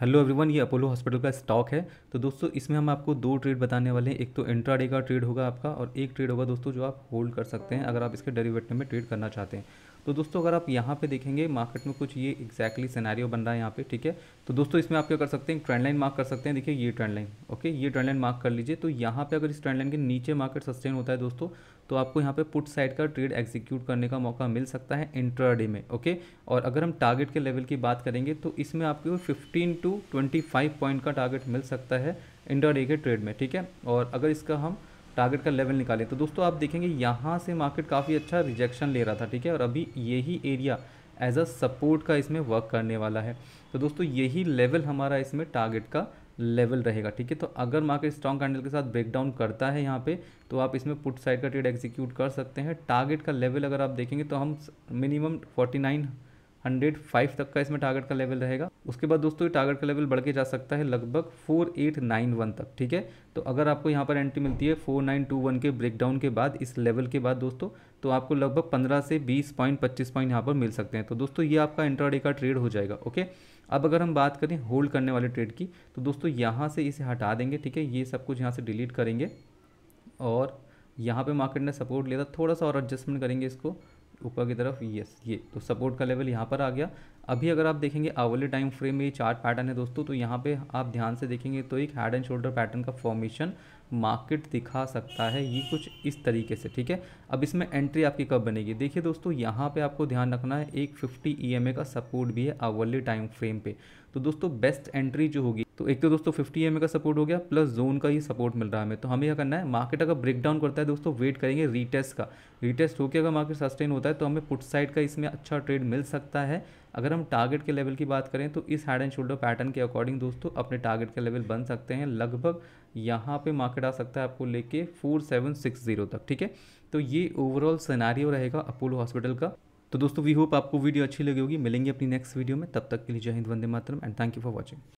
hello everyone ये Apollo hospital का स्टॉक है तो दोस्तों इसमें हम आपको दो ट्रेड बताने वाले हैं एक तो इंट्राडे का ट्रेड होगा आपका और एक ट्रेड होगा दोस्तों जो आप होल्ड कर सकते हैं अगर आप इसके डेरिवेटिव में ट्रेड करना चाहते हैं तो दोस्तों अगर आप यहाँ पे देखेंगे मार्केट में कुछ ये एक्जैक्टली सिनेरियो बन रहा है यहाँ पे ठीक है तो दोस्तों इसमें आप क्या कर सकते हैं ट्रेंड लाइन मार्क कर सकते हैं देखिए ये ट्रेंड लाइन ओके ये ट्रेंड लाइन मार्क कर लीजिए तो यहाँ पे अगर इस ट्रेंड लाइन के नीचे मार्केट सस्टेन होता है दोस्तों तो आपको यहाँ पे पुट साइड का ट्रेड एग्जीक्यूट करने का मौका मिल सकता है इंट्राडे में ओके और अगर हम टारगेट के लेवल की बात करेंगे तो इसमें आपको 15 टू 25 पॉइंट का टारगेट मिल सकता है इंट्राडे के ट्रेड में ठीक है और अगर इसका हम टारगेट का लेवल निकाले तो दोस्तों आप देखेंगे यहाँ से मार्केट काफ़ी अच्छा रिजेक्शन ले रहा था ठीक है और अभी यही एरिया एज अ सपोर्ट का इसमें वर्क करने वाला है तो दोस्तों यही लेवल हमारा इसमें टारगेट का लेवल रहेगा ठीक है तो अगर मार्केट स्ट्रॉन्ग कैंडल के साथ ब्रेकडाउन करता है यहाँ पे तो आप इसमें पुट साइड का ट्रेड एग्जीक्यूट कर सकते हैं टारगेट का लेवल अगर आप देखेंगे तो हम मिनिमम 49 105 तक का इसमें टारगेट का लेवल रहेगा उसके बाद दोस्तों ये टारगेट का लेवल बढ़ के जा सकता है लगभग 4891 तक ठीक है तो अगर आपको यहाँ पर एंट्री मिलती है 4921 के ब्रेकडाउन के बाद इस लेवल के बाद दोस्तों तो आपको लगभग 15 से 20 पॉइंट 25 पॉइंट यहाँ पर मिल सकते हैं तो दोस्तों ये आपका इंट्राडे का ट्रेड हो जाएगा ओके अब अगर हम बात करें होल्ड करने वाले ट्रेड की तो दोस्तों यहाँ से इसे हटा देंगे ठीक है ये सब कुछ यहाँ से डिलीट करेंगे और यहाँ पे मार्केट ने सपोर्ट लिया था थोड़ा सा और एडजस्टमेंट करेंगे इसको ऊपर की तरफ यस ये तो सपोर्ट का लेवल यहाँ पर आ गया अभी अगर आप देखेंगे आवले टाइम फ्रेम में ये चार्ट पैटर्न है दोस्तों तो यहाँ पे आप ध्यान से देखेंगे तो एक हेड एंड शोल्डर पैटर्न का फॉर्मेशन मार्केट दिखा सकता है ये कुछ इस तरीके से ठीक है अब इसमें एंट्री आपकी कब बनेगी देखिए दोस्तों यहाँ पे आपको ध्यान रखना है एक फिफ्टी ई e का सपोर्ट भी है आवली टाइम फ्रेम पे तो दोस्तों बेस्ट एंट्री जो होगी तो एक तो दोस्तों फिफ्टी एम का सपोर्ट हो गया प्लस जोन का ही सपोर्ट मिल रहा है हमें तो हमें क्या करना है मार्केट अगर ब्रेक डाउन करता है दोस्तों वेट करेंगे रीटेस्ट का रीटेस्ट होकर अगर मार्केट सस्टेन होता है तो हमें पुट साइड का इसमें अच्छा ट्रेड मिल सकता है अगर हम टारगेट के लेवल की बात करें तो इस हेड एंड शोल्डर पैटर्न के अकॉर्डिंग दोस्तों अपने टारगेट के लेवल बन सकते हैं लगभग यहाँ पे मार्केट आ सकता है आपको लेके फोर सेवन सिक्स जीरो तक ठीक है तो ये ओवरऑल सिनारियो रहेगा अपोलो हॉस्पिटल का तो दोस्तों वी होप आपको वीडियो अच्छी लगी होगी मिलेंगे अपनी नेक्स्ट वीडियो में तब तक के लिए जय हिंद वंदे मातरम and thank you for watching